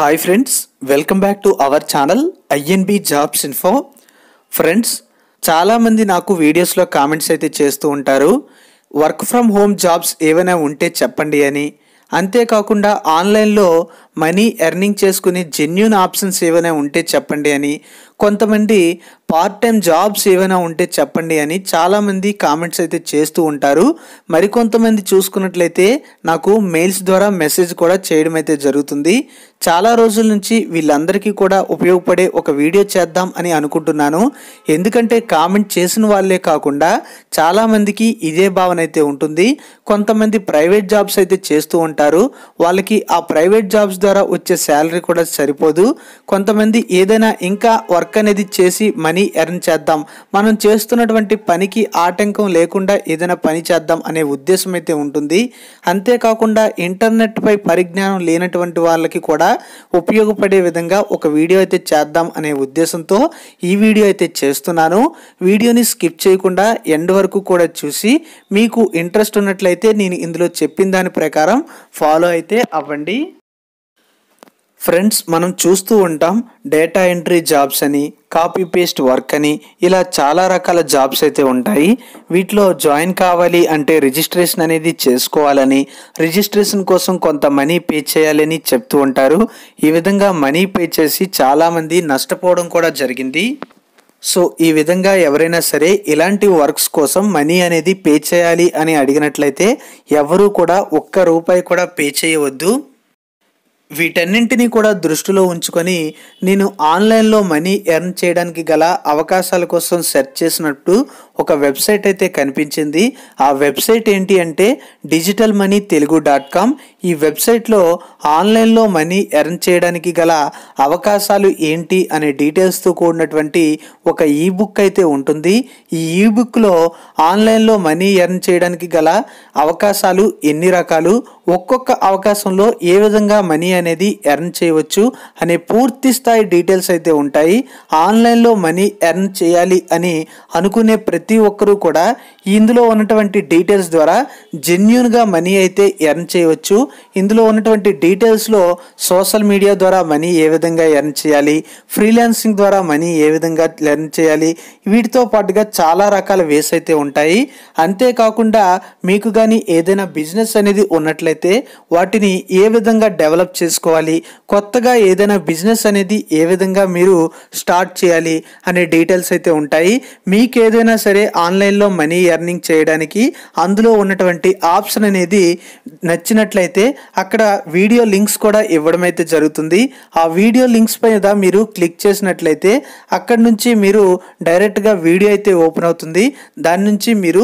hi friends welcome back to our channel INB jobs info friends చాలామంది నాకు వీడియోస్లో comments అయితే చేస్తూ ఉంటారు వర్క్ ఫ్రమ్ హోమ్ జాబ్స్ ఏవైనా ఉంటే చెప్పండి అని అంతేకాకుండా ఆన్లైన్లో మనీ ఎర్నింగ్ చేసుకునే జెన్యున్ ఆప్షన్స్ ఏవైనా ఉంటే చెప్పండి అని కొంతమంది పార్ట్ టైం జాబ్స్ ఏవైనా ఉంటే చెప్పండి అని చాలామంది కామెంట్స్ అయితే చేస్తూ ఉంటారు మరికొంతమంది చూసుకున్నట్లయితే నాకు మెయిల్స్ ద్వారా మెసేజ్ కూడా చేయడం అయితే జరుగుతుంది చాలా రోజుల నుంచి వీళ్ళందరికీ కూడా ఉపయోగపడే ఒక వీడియో చేద్దాం అని అనుకుంటున్నాను ఎందుకంటే కామెంట్ చేసిన వాళ్ళే కాకుండా చాలామందికి ఇదే భావన అయితే ఉంటుంది కొంతమంది ప్రైవేట్ జాబ్స్ అయితే చేస్తూ ఉంటారు వాళ్ళకి ఆ ప్రైవేట్ జాబ్స్ ద్వారా వచ్చే శాలరీ కూడా సరిపోదు కొంతమంది ఏదైనా ఇంకా వర్క్ అనేది చేసి మనీ ఎర్న్ చేద్దాం మనం చేస్తున్నటువంటి పనికి ఆటంకం లేకుండా ఏదైనా పని చేద్దాం అనే ఉద్దేశం అయితే ఉంటుంది అంతేకాకుండా ఇంటర్నెట్పై పరిజ్ఞానం లేనటువంటి వాళ్ళకి కూడా ఉపయోగపడే విధంగా ఒక వీడియో అయితే చేద్దాం అనే ఉద్దేశంతో ఈ వీడియో అయితే చేస్తున్నాను వీడియోని స్కిప్ చేయకుండా ఎండ్ వరకు కూడా చూసి మీకు ఇంట్రెస్ట్ ఉన్నట్లయితే నేను ఇందులో చెప్పిన దాని ప్రకారం ఫాలో అయితే అవ్వండి ఫ్రెండ్స్ మనం చూస్తూ ఉంటాం డేటా ఎంట్రీ జాబ్స్ అని కాపీ పేస్ట్ వర్క్ అని ఇలా చాలా రకాల జాబ్స్ అయితే ఉంటాయి వీటిలో జాయిన్ కావాలి అంటే రిజిస్ట్రేషన్ అనేది చేసుకోవాలని రిజిస్ట్రేషన్ కోసం కొంత మనీ పే చేయాలని చెప్తూ ఉంటారు ఈ విధంగా మనీ పే చేసి చాలామంది నష్టపోవడం కూడా జరిగింది సో ఈ విధంగా ఎవరైనా సరే ఇలాంటి వర్క్స్ కోసం మనీ అనేది పే చేయాలి అని అడిగినట్లయితే ఎవరు కూడా ఒక్క రూపాయి కూడా పే చేయవద్దు వీటన్నింటినీ కూడా దృష్టిలో ఉంచుకొని నేను ఆన్లైన్లో మనీ ఎర్న్ చేయడానికి గల అవకాశాల కోసం సెర్చ్ చేసినట్టు ఒక వెబ్సైట్ అయితే కనిపించింది ఆ వెబ్సైట్ ఏంటి అంటే digital money Telugu dot com ఈ వెబ్సైట్లో ఆన్లైన్లో మనీ ఎర్న్ చేయడానికి గల అవకాశాలు ఏంటి అనే డీటెయిల్స్తో కూడినటువంటి ఒక ఈ బుక్ అయితే ఉంటుంది ఈ ఈ బుక్లో ఆన్లైన్లో మనీ ఎర్న్ చేయడానికి గల అవకాశాలు ఎన్ని రకాలు ఒక్కొక్క అవకాశంలో ఏ విధంగా మనీ అనేది ఎర్న్ చేయవచ్చు అనే పూర్తి స్థాయి డీటెయిల్స్ అయితే ఉంటాయి ఆన్లైన్లో మనీ ఎర్న్ చేయాలి అని అనుకునే ప్రతి ఒక్కరూ కూడా ఇందులో ఉన్నటువంటి డీటెయిల్స్ ద్వారా జెన్యున్గా మనీ అయితే ఎర్న్ చేయవచ్చు ఇందులో ఉన్నటువంటి డీటెయిల్స్లో సోషల్ మీడియా ద్వారా మనీ ఏ విధంగా ఎర్న్ చేయాలి ఫ్రీలాన్సింగ్ ద్వారా మనీ ఏ విధంగా ఎర్న్ చేయాలి వీటితో పాటుగా చాలా రకాల వేస్ అయితే ఉంటాయి అంతేకాకుండా మీకు కానీ ఏదైనా బిజినెస్ అనేది ఉన్నట్లయితే వాటిని ఏ విధంగా డెవలప్ చేసుకోవాలి కొత్తగా ఏదైనా బిజినెస్ అనేది ఏ విధంగా మీరు స్టార్ట్ చేయాలి అనే డీటెయిల్స్ అయితే ఉంటాయి మీకు ఏదైనా సరే ఆన్లైన్లో మనీ ఎర్నింగ్ చేయడానికి అందులో ఉన్నటువంటి ఆప్షన్ అనేది నచ్చినట్లయితే అయితే అక్కడ వీడియో లింక్స్ కూడా ఇవ్వడం అయితే జరుగుతుంది ఆ వీడియో లింక్స్ పైన మీరు క్లిక్ చేసినట్లయితే అక్కడ నుంచి మీరు డైరెక్ట్గా వీడియో అయితే ఓపెన్ అవుతుంది దాని నుంచి మీరు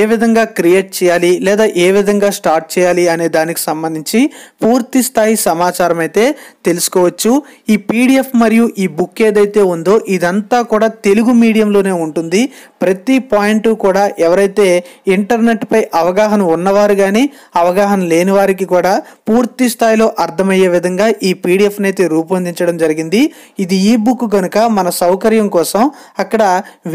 ఏ విధంగా క్రియేట్ చేయాలి లేదా ఏ విధంగా స్టార్ట్ చేయాలి అనే దానికి సంబంధించి పూర్తి స్థాయి సమాచారం అయితే తెలుసుకోవచ్చు ఈ పీడిఎఫ్ మరియు ఈ బుక్ ఏదైతే ఉందో ఇదంతా కూడా తెలుగు మీడియంలోనే ఉంటుంది ప్రతి పాయింట్ కూడా ఎవరైతే ఇంటర్నెట్పై అవగాహన ఉన్నవారు కానీ అవగాహన లేని వారికి కూడా కూడా పూర్తి స్థాయిలో అర్థమయ్యే విధంగా ఈ పీడిఎఫ్ని అయితే రూపొందించడం జరిగింది ఇది ఈ బుక్ కనుక మన సౌకర్యం కోసం అక్కడ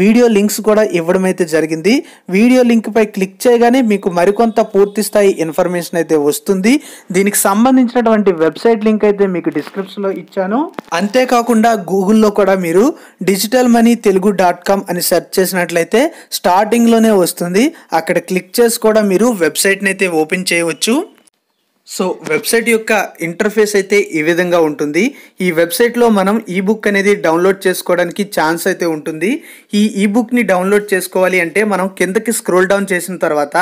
వీడియో లింక్స్ కూడా ఇవ్వడం అయితే జరిగింది వీడియో లింక్ పై క్లిక్ చేయగానే మీకు మరికొంత పూర్తి స్థాయి ఇన్ఫర్మేషన్ అయితే వస్తుంది దీనికి సంబంధించినటువంటి వెబ్సైట్ లింక్ అయితే మీకు డిస్క్రిప్షన్లో ఇచ్చాను అంతేకాకుండా గూగుల్లో కూడా మీరు digital money Telugu dot com అని సెర్చ్ చేసినట్లయితే స్టార్టింగ్లోనే వస్తుంది అక్కడ క్లిక్ చేసి కూడా మీరు వెబ్సైట్ని అయితే ఓపెన్ చేయవచ్చు సో వెబ్సైట్ యొక్క ఇంటర్ఫేస్ అయితే ఈ విధంగా ఉంటుంది ఈ వెబ్సైట్లో మనం ఈ బుక్ అనేది డౌన్లోడ్ చేసుకోవడానికి ఛాన్స్ అయితే ఉంటుంది ఈ ఈ డౌన్లోడ్ చేసుకోవాలి అంటే మనం కిందకి స్క్రోల్ డౌన్ చేసిన తర్వాత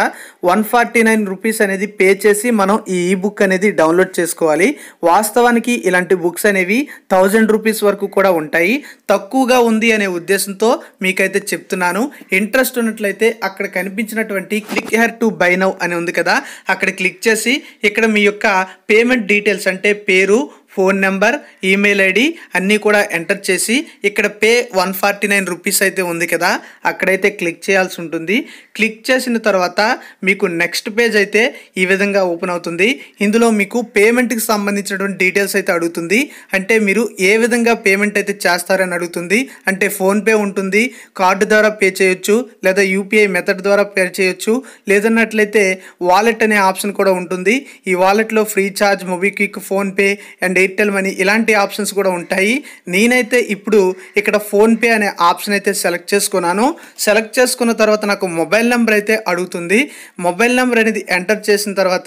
వన్ ఫార్టీ నైన్ రూపీస్ అనేది పే చేసి మనం ఈ ఈ బుక్ అనేది డౌన్లోడ్ చేసుకోవాలి వాస్తవానికి ఇలాంటి బుక్స్ అనేవి థౌజండ్ రూపీస్ వరకు కూడా ఉంటాయి తక్కువగా ఉంది అనే ఉద్దేశంతో మీకైతే చెప్తున్నాను ఇంట్రెస్ట్ ఉన్నట్లయితే అక్కడ కనిపించినటువంటి click here to buy now అని ఉంది కదా అక్కడ క్లిక్ చేసి ఇక్కడ మీ యొక్క పేమెంట్ డీటెయిల్స్ అంటే పేరు ఫోన్ నెంబర్ ఈమెయిల్ ఐడి అన్నీ కూడా ఎంటర్ చేసి ఇక్కడ pay one forty nine rupees అయితే ఉంది కదా అక్కడైతే క్లిక్ చేయాల్సి ఉంటుంది క్లిక్ చేసిన తర్వాత మీకు నెక్స్ట్ పేజ్ అయితే ఈ విధంగా ఓపెన్ అవుతుంది ఇందులో మీకు పేమెంట్కి సంబంధించినటువంటి డీటెయిల్స్ అయితే అడుగుతుంది అంటే మీరు ఏ విధంగా పేమెంట్ అయితే చేస్తారని అడుగుతుంది అంటే ఫోన్పే ఉంటుంది కార్డు ద్వారా పే చేయొచ్చు లేదా యూపీఐ మెథడ్ ద్వారా పే చేయొచ్చు లేదన్నట్లయితే వాలెట్ అనే ఆప్షన్ కూడా ఉంటుంది ఈ వాలెట్లో Freecharge MobiKwik PhonePe and Airtel Money ఇలాంటి ఆప్షన్స్ కూడా ఉంటాయి నేనైతే ఇప్పుడు ఇక్కడ ఫోన్పే అనే ఆప్షన్ అయితే సెలెక్ట్ చేసుకున్నాను సెలెక్ట్ చేసుకున్న తర్వాత నాకు మొబైల్ నెంబర్ అయితే అడుగుతుంది మొబైల్ నెంబర్ అనేది ఎంటర్ చేసిన తర్వాత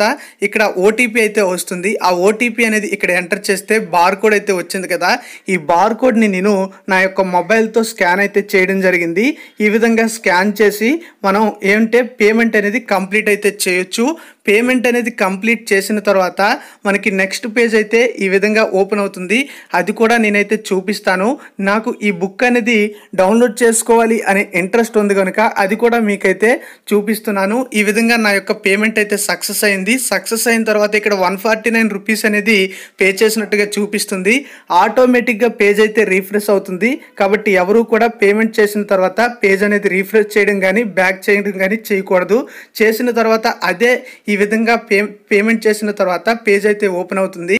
ఇక్కడ ఓటీపీ అయితే వస్తుంది ఆ ఓటీపీ అనేది ఇక్కడ ఎంటర్ చేస్తే బార్ కోడ్ అయితే వచ్చింది కదా ఈ బార్ కోడ్ని నేను నా యొక్క మొబైల్తో స్కాన్ అయితే చేయడం జరిగింది ఈ విధంగా స్కాన్ చేసి మనం ఏమంటే పేమెంట్ అనేది కంప్లీట్ అయితే చేయొచ్చు పేమెంట్ అనేది కంప్లీట్ చేసిన తర్వాత మనకి నెక్స్ట్ పేజ్ అయితే ఈ విధంగా విధంగా ఓపెన్ అవుతుంది అది కూడా నేనైతే చూపిస్తాను నాకు ఈ బుక్ అనేది డౌన్లోడ్ చేసుకోవాలి అనే ఇంట్రెస్ట్ ఉంది కనుక అది కూడా మీకైతే చూపిస్తున్నాను ఈ విధంగా నా యొక్క పేమెంట్ అయితే సక్సెస్ అయింది సక్సెస్ అయిన తర్వాత ఇక్కడ వన్ ఫార్టీ నైన్ రూపీస్ అనేది పే చేసినట్టుగా చూపిస్తుంది ఆటోమేటిక్గా పేజ్ అయితే రీఫ్రెష్ అవుతుంది కాబట్టి ఎవరు కూడా పేమెంట్ చేసిన తర్వాత పేజ్ అనేది రీఫ్రెష్ చేయడం కానీ బ్యాక్ చేయడం కానీ చేయకూడదు చేసిన తర్వాత అదే ఈ విధంగా పే పేమెంట్ చేసిన తర్వాత పేజ్ అయితే ఓపెన్ అవుతుంది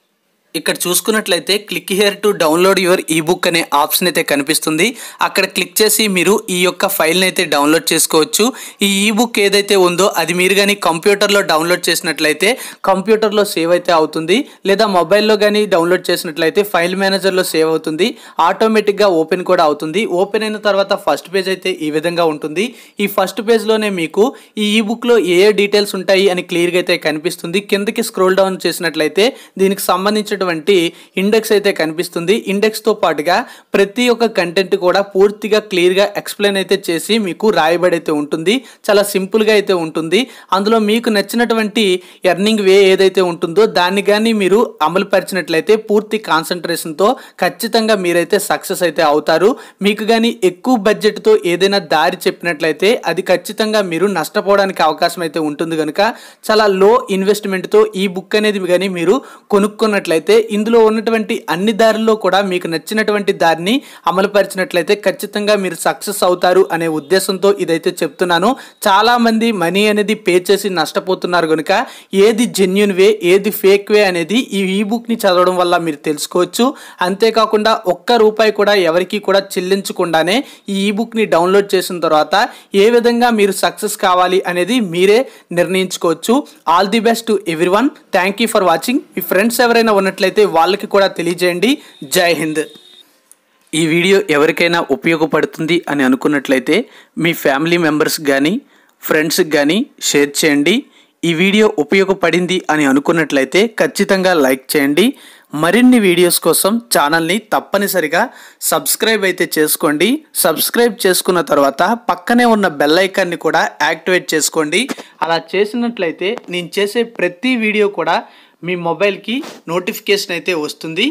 ఇక్కడ చూసుకున్నట్లయితే click here to download your ebook అనే ఆప్షన్ అయితే కనిపిస్తుంది అక్కడ క్లిక్ చేసి మీరు ఈ యొక్క ఫైల్ని అయితే డౌన్లోడ్ చేసుకోవచ్చు ఈ ఈ బుక్ ఏదైతే ఉందో అది మీరు కానీ కంప్యూటర్లో డౌన్లోడ్ చేసినట్లయితే కంప్యూటర్లో సేవ్ అయితే అవుతుంది లేదా మొబైల్లో కానీ డౌన్లోడ్ చేసినట్లయితే ఫైల్ మేనేజర్లో సేవ్ అవుతుంది ఆటోమేటిక్గా ఓపెన్ కూడా అవుతుంది ఓపెన్ అయిన తర్వాత ఫస్ట్ పేజ్ అయితే ఈ విధంగా ఉంటుంది ఈ ఫస్ట్ పేజ్లోనే మీకు ఈ ఈ బుక్లో ఏ ఏ డీటెయిల్స్ ఉంటాయి అని క్లియర్గా అయితే కనిపిస్తుంది కిందకి స్క్రోల్ డౌన్ చేసినట్లయితే దీనికి సంబంధించిన ఉన్నటువంటి ఇండెక్స్ అయితే కనిపిస్తుంది ఇండెక్స్తో పాటుగా ప్రతి ఒక్క కంటెంట్ కూడా పూర్తిగా క్లియర్గా ఎక్స్ప్లెయిన్ అయితే చేసి మీకు రాయబడి అయితే ఉంటుంది చాలా సింపుల్గా అయితే ఉంటుంది అందులో మీకు నచ్చినటువంటి ఎర్నింగ్ వే ఏదైతే ఉంటుందో దాన్ని కానీ మీరు అమలుపరిచినట్లయితే పూర్తి కాన్సన్ట్రేషన్తో ఖచ్చితంగా మీరైతే సక్సెస్ అయితే అవుతారు మీకు కానీ ఎక్కువ బడ్జెట్తో ఏదైనా దారి చెప్పినట్లయితే అది ఖచ్చితంగా మీరు నష్టపోవడానికి అవకాశం అయితే ఉంటుంది కనుక చాలా లో ఇన్వెస్ట్మెంట్తో ఈ బుక్ అనేది కానీ మీరు కొనుక్కున్నట్లయితే అయితే ఇందులో ఉన్నటువంటి అన్ని దారుల్లో కూడా మీకు నచ్చినటువంటి దారిని అమలుపరిచినట్లయితే ఖచ్చితంగా మీరు సక్సెస్ అవుతారు అనే ఉద్దేశంతో ఇదైతే చెప్తున్నాను చాలా మంది మనీ అనేది పే చేసి నష్టపోతున్నారు కనుక ఏది జెన్యున్ వే ఏది ఫేక్ వే అనేది ఈ ఈ బుక్ని చదవడం వల్ల మీరు తెలుసుకోవచ్చు అంతేకాకుండా ఒక్క రూపాయి కూడా ఎవరికి కూడా చెల్లించకుండానే ఈ ఈ బుక్ని డౌన్లోడ్ చేసిన తర్వాత ఏ విధంగా మీరు సక్సెస్ కావాలి అనేది మీరే నిర్ణయించుకోవచ్చు all the best to everyone thank you for watching మీ ఫ్రెండ్స్ ఎవరైనా ఉన్నట్లయితే ఉన్నట్లయితే వాళ్ళకి కూడా తెలియజేయండి జై హింద్ ఈ వీడియో ఎవరికైనా ఉపయోగపడుతుంది అని అనుకున్నట్లయితే మీ ఫ్యామిలీ మెంబర్స్ కానీ ఫ్రెండ్స్కి కానీ షేర్ చేయండి ఈ వీడియో ఉపయోగపడింది అని అనుకున్నట్లయితే ఖచ్చితంగా లైక్ చేయండి మరిన్ని వీడియోస్ కోసం ఛానల్ని తప్పనిసరిగా సబ్స్క్రైబ్ అయితే చేసుకోండి సబ్స్క్రైబ్ చేసుకున్న తర్వాత పక్కనే ఉన్న బెల్ కూడా యాక్టివేట్ చేసుకోండి అలా చేసినట్లయితే నేను చేసే ప్రతి వీడియో కూడా మీ మొబైల్కి నోటిఫికేషన్ అయితే వస్తుంది